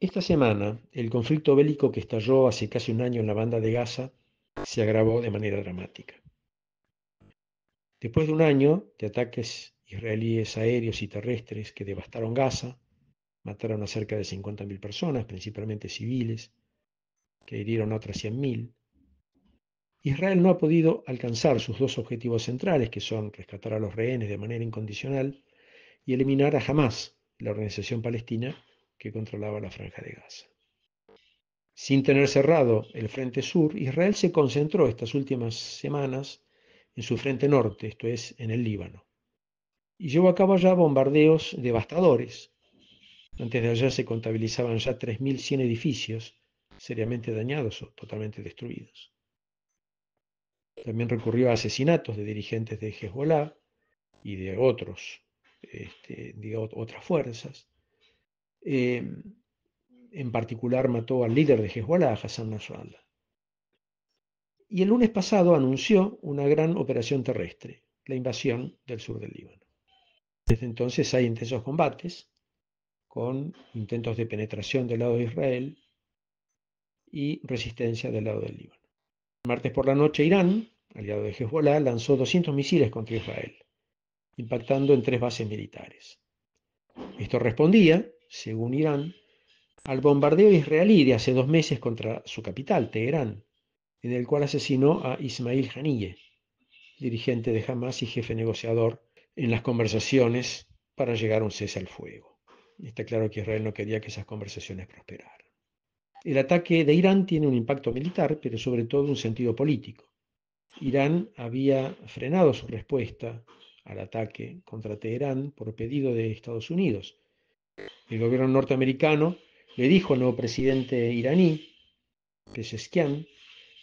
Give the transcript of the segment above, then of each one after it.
Esta semana, el conflicto bélico que estalló hace casi un año en la banda de Gaza se agravó de manera dramática. Después de un año de ataques israelíes aéreos y terrestres que devastaron Gaza, mataron a cerca de 50.000 personas, principalmente civiles, que hirieron a otras 100.000, Israel no ha podido alcanzar sus dos objetivos centrales, que son rescatar a los rehenes de manera incondicional y eliminar a jamás la organización palestina que controlaba la franja de Gaza. Sin tener cerrado el frente sur, Israel se concentró estas últimas semanas en su frente norte, esto es, en el Líbano, y llevó a cabo ya bombardeos devastadores. Antes de allá se contabilizaban ya 3.100 edificios seriamente dañados o totalmente destruidos. También recurrió a asesinatos de dirigentes de Hezbollah y de otros, de este, otras fuerzas Em, en particular mató al líder de Hezbollah, Hassan Nasrallah. Y el lunes pasado anunció una gran operación terrestre, la invasión del sur del Líbano. Desde entonces hay intensos combates, con intentos de penetración del lado de Israel y resistencia del lado del Líbano. El martes por la noche Irán, aliado de Hezbollah, lanzó 200 misiles contra Israel, impactando en tres bases militares. Esto respondía según Irán, al bombardeo israelí de hace dos meses contra su capital, Teherán, en el cual asesinó a Ismail Haniyeh, dirigente de Hamas y jefe negociador en las conversaciones para llegar a un cese al fuego. Está claro que Israel no quería que esas conversaciones prosperaran. El ataque de Irán tiene un impacto militar, pero sobre todo un sentido político. Irán había frenado su respuesta al ataque contra Teherán por pedido de Estados Unidos, el gobierno norteamericano le dijo al nuevo presidente iraní, Esquian,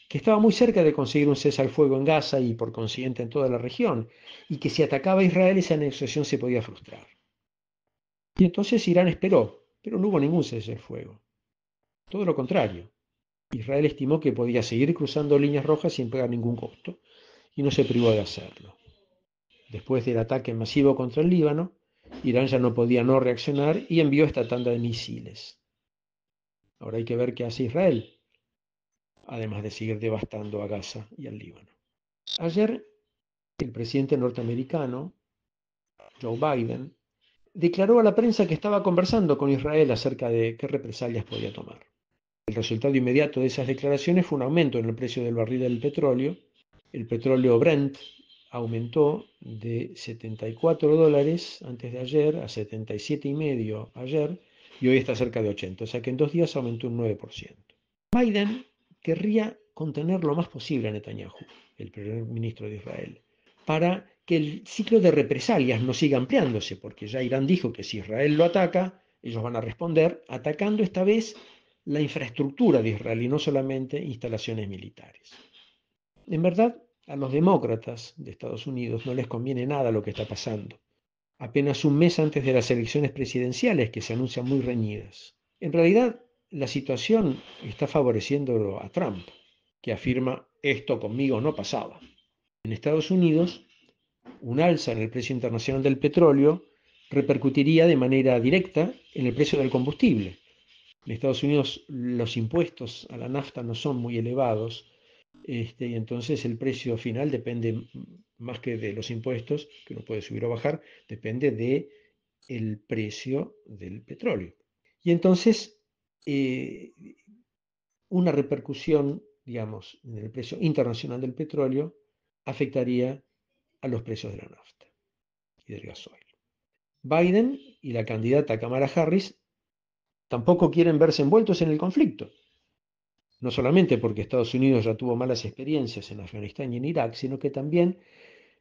que estaba muy cerca de conseguir un cese al fuego en Gaza y por consiguiente en toda la región, y que si atacaba a Israel esa negociación se podía frustrar. Y entonces Irán esperó, pero no hubo ningún cese al fuego. Todo lo contrario. Israel estimó que podía seguir cruzando líneas rojas sin pagar ningún costo, y no se privó de hacerlo. Después del ataque masivo contra el Líbano, Irán ya no podía no reaccionar y envió esta tanda de misiles. Ahora hay que ver qué hace Israel, además de seguir devastando a Gaza y al Líbano. Ayer, el presidente norteamericano, Joe Biden, declaró a la prensa que estaba conversando con Israel acerca de qué represalias podía tomar. El resultado inmediato de esas declaraciones fue un aumento en el precio del barril del petróleo. El petróleo Brent, aumentó de 74 dólares antes de ayer a 77 y medio ayer y hoy está cerca de 80. O sea que en dos días aumentó un 9%. Biden querría contener lo más posible a Netanyahu, el primer ministro de Israel, para que el ciclo de represalias no siga ampliándose, porque ya Irán dijo que si Israel lo ataca, ellos van a responder atacando esta vez la infraestructura de Israel y no solamente instalaciones militares. En verdad, a los demócratas de Estados Unidos no les conviene nada lo que está pasando, apenas un mes antes de las elecciones presidenciales que se anuncian muy reñidas. En realidad, la situación está favoreciendo a Trump, que afirma esto conmigo no pasaba. En Estados Unidos, un alza en el precio internacional del petróleo repercutiría de manera directa en el precio del combustible. En Estados Unidos los impuestos a la nafta no son muy elevados, este, y entonces el precio final depende más que de los impuestos, que uno puede subir o bajar, depende de el precio del petróleo. Y entonces, eh, una repercusión, digamos, en el precio internacional del petróleo afectaría a los precios de la nafta y del gasoil. Biden y la candidata Kamala Harris tampoco quieren verse envueltos en el conflicto no solamente porque Estados Unidos ya tuvo malas experiencias en Afganistán y en Irak, sino que también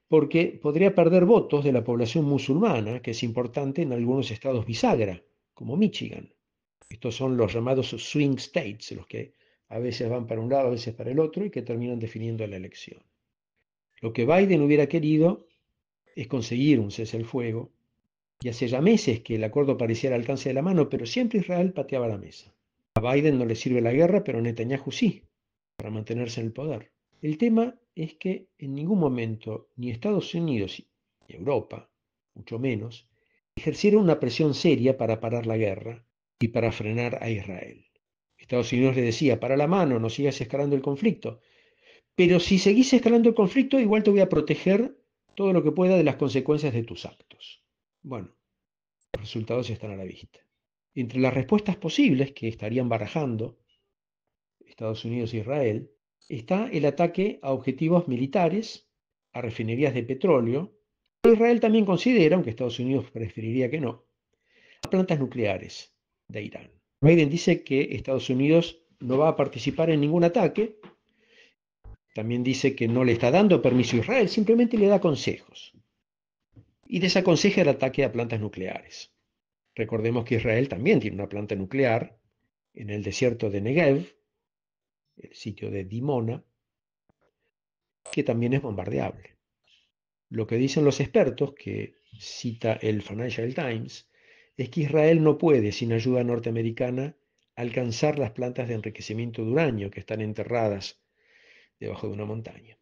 porque podría perder votos de la población musulmana, que es importante en algunos estados bisagra, como Michigan. Estos son los llamados swing states, los que a veces van para un lado, a veces para el otro, y que terminan definiendo la elección. Lo que Biden hubiera querido es conseguir un cese el fuego, y hace ya meses que el acuerdo parecía al alcance de la mano, pero siempre Israel pateaba la mesa. Biden no le sirve la guerra, pero Netanyahu sí, para mantenerse en el poder. El tema es que en ningún momento ni Estados Unidos ni Europa, mucho menos, ejercieron una presión seria para parar la guerra y para frenar a Israel. Estados Unidos le decía, para la mano, no sigas escalando el conflicto. Pero si seguís escalando el conflicto, igual te voy a proteger todo lo que pueda de las consecuencias de tus actos. Bueno, los resultados están a la vista. Entre las respuestas posibles que estarían barajando Estados Unidos e Israel está el ataque a objetivos militares, a refinerías de petróleo, Israel también considera, aunque Estados Unidos preferiría que no, a plantas nucleares de Irán. Biden dice que Estados Unidos no va a participar en ningún ataque, también dice que no le está dando permiso a Israel, simplemente le da consejos y desaconseja el ataque a plantas nucleares. Recordemos que Israel también tiene una planta nuclear en el desierto de Negev, el sitio de Dimona, que también es bombardeable. Lo que dicen los expertos, que cita el Financial Times, es que Israel no puede, sin ayuda norteamericana, alcanzar las plantas de enriquecimiento de uranio que están enterradas debajo de una montaña.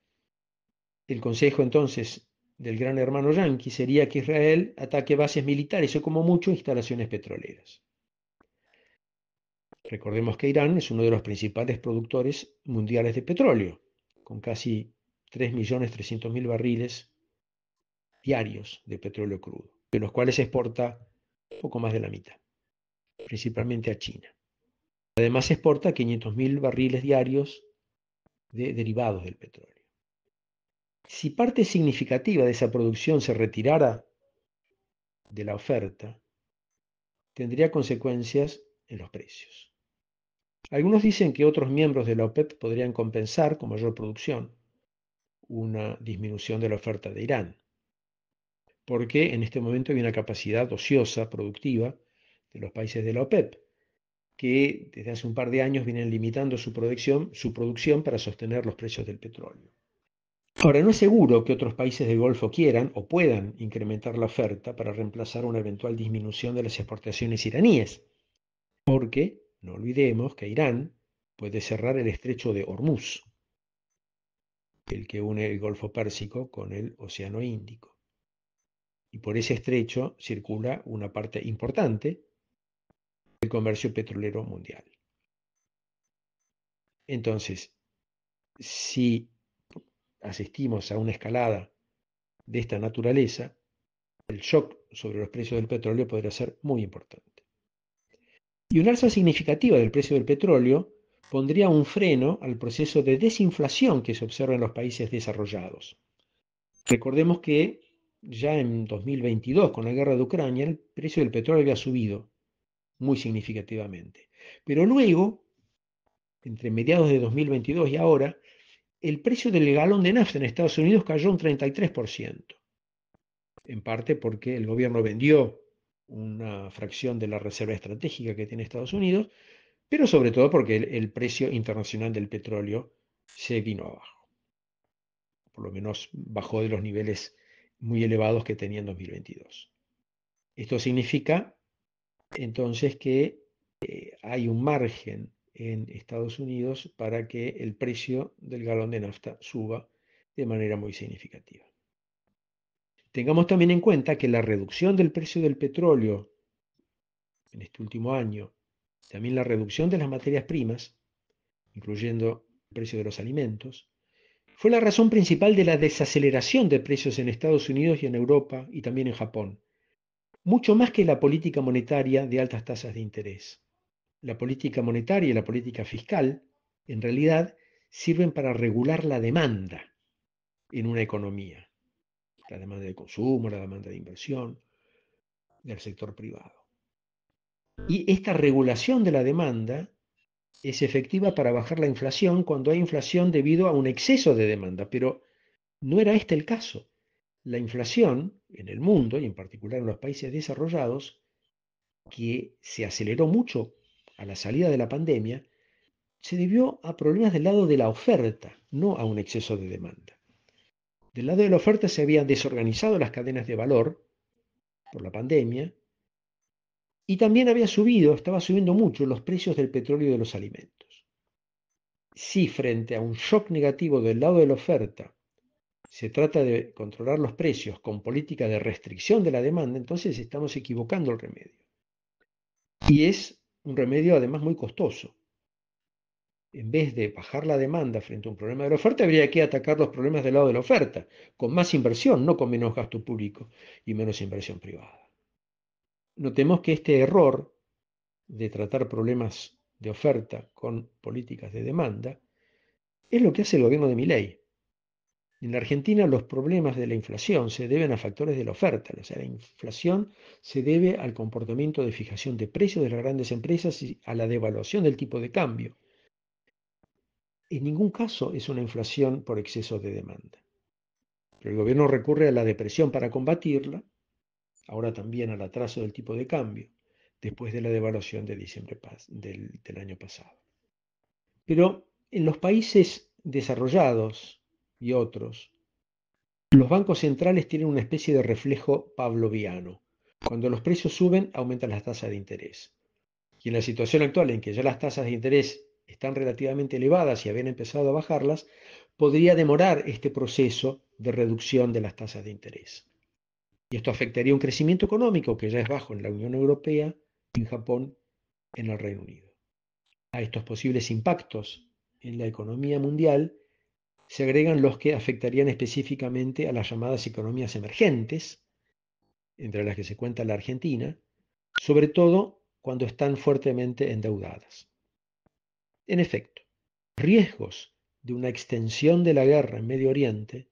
El Consejo entonces del gran hermano yanqui sería que Israel ataque bases militares o como mucho instalaciones petroleras. Recordemos que Irán es uno de los principales productores mundiales de petróleo, con casi 3.300.000 barriles diarios de petróleo crudo, de los cuales exporta poco más de la mitad, principalmente a China. Además exporta 500.000 barriles diarios de derivados del petróleo. Si parte significativa de esa producción se retirara de la oferta, tendría consecuencias en los precios. Algunos dicen que otros miembros de la OPEP podrían compensar con mayor producción una disminución de la oferta de Irán, porque en este momento hay una capacidad ociosa, productiva, de los países de la OPEP, que desde hace un par de años vienen limitando su producción, su producción para sostener los precios del petróleo. Ahora, no es seguro que otros países del Golfo quieran o puedan incrementar la oferta para reemplazar una eventual disminución de las exportaciones iraníes, porque no olvidemos que Irán puede cerrar el estrecho de Hormuz, el que une el Golfo Pérsico con el Océano Índico. Y por ese estrecho circula una parte importante del comercio petrolero mundial. Entonces, si asistimos a una escalada de esta naturaleza, el shock sobre los precios del petróleo podría ser muy importante. Y una alza significativa del precio del petróleo pondría un freno al proceso de desinflación que se observa en los países desarrollados. Recordemos que ya en 2022, con la guerra de Ucrania, el precio del petróleo había subido muy significativamente. Pero luego, entre mediados de 2022 y ahora, el precio del galón de nafta en Estados Unidos cayó un 33%, en parte porque el gobierno vendió una fracción de la reserva estratégica que tiene Estados Unidos, pero sobre todo porque el, precio internacional del petróleo se vino abajo. Por lo menos bajó de los niveles muy elevados que tenía en 2022. Esto significa entonces que eh, hay un margen en Estados Unidos para que el precio del galón de nafta suba de manera muy significativa. Tengamos también en cuenta que la reducción del precio del petróleo en este último año, también la reducción de las materias primas, incluyendo el precio de los alimentos, fue la razón principal de la desaceleración de precios en Estados Unidos y en Europa y también en Japón, mucho más que la política monetaria de altas tasas de interés la política monetaria y la política fiscal, en realidad, sirven para regular la demanda en una economía, la demanda de consumo, la demanda de inversión del sector privado. Y esta regulación de la demanda es efectiva para bajar la inflación cuando hay inflación debido a un exceso de demanda, pero no era este el caso. La inflación en el mundo, y en particular en los países desarrollados, que se aceleró mucho a la salida de la pandemia se debió a problemas del lado de la oferta, no a un exceso de demanda. Del lado de la oferta se habían desorganizado las cadenas de valor por la pandemia y también había subido, estaba subiendo mucho los precios del petróleo y de los alimentos. Si frente a un shock negativo del lado de la oferta se trata de controlar los precios con política de restricción de la demanda, entonces estamos equivocando el remedio. Y es un remedio además muy costoso. En vez de bajar la demanda frente a un problema de la oferta, habría que atacar los problemas del lado de la oferta, con más inversión, no con menos gasto público y menos inversión privada. Notemos que este error de tratar problemas de oferta con políticas de demanda es lo que hace el gobierno de ley. En la Argentina los problemas de la inflación se deben a factores de la oferta, o sea, la inflación se debe al comportamiento de fijación de precios de las grandes empresas y a la devaluación del tipo de cambio. En ningún caso es una inflación por exceso de demanda. Pero el gobierno recurre a la depresión para combatirla, ahora también al atraso del tipo de cambio, después de la devaluación de diciembre del año pasado. Pero en los países desarrollados, y otros. Los bancos centrales tienen una especie de reflejo pavloviano. Cuando los precios suben, aumentan las tasas de interés. Y en la situación actual en que ya las tasas de interés están relativamente elevadas y habían empezado a bajarlas, podría demorar este proceso de reducción de las tasas de interés. Y esto afectaría un crecimiento económico que ya es bajo en la Unión Europea, en Japón, en el Reino Unido. A estos posibles impactos en la economía mundial se agregan los que afectarían específicamente a las llamadas economías emergentes, entre las que se cuenta la Argentina, sobre todo cuando están fuertemente endeudadas. En efecto, riesgos de una extensión de la guerra en Medio Oriente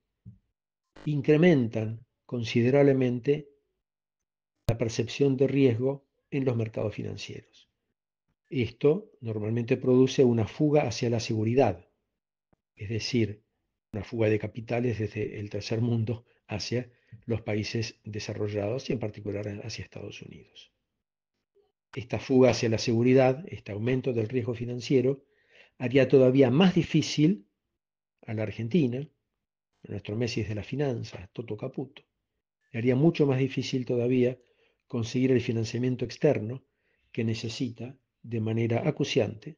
incrementan considerablemente la percepción de riesgo en los mercados financieros. Esto normalmente produce una fuga hacia la seguridad, es decir, una fuga de capitales desde el tercer mundo hacia los países desarrollados y en particular hacia Estados Unidos. Esta fuga hacia la seguridad, este aumento del riesgo financiero, haría todavía más difícil a la Argentina, nuestro Messi de la finanza, Toto Caputo, le haría mucho más difícil todavía conseguir el financiamiento externo que necesita de manera acuciante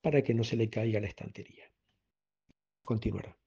para que no se le caiga la estantería continuará.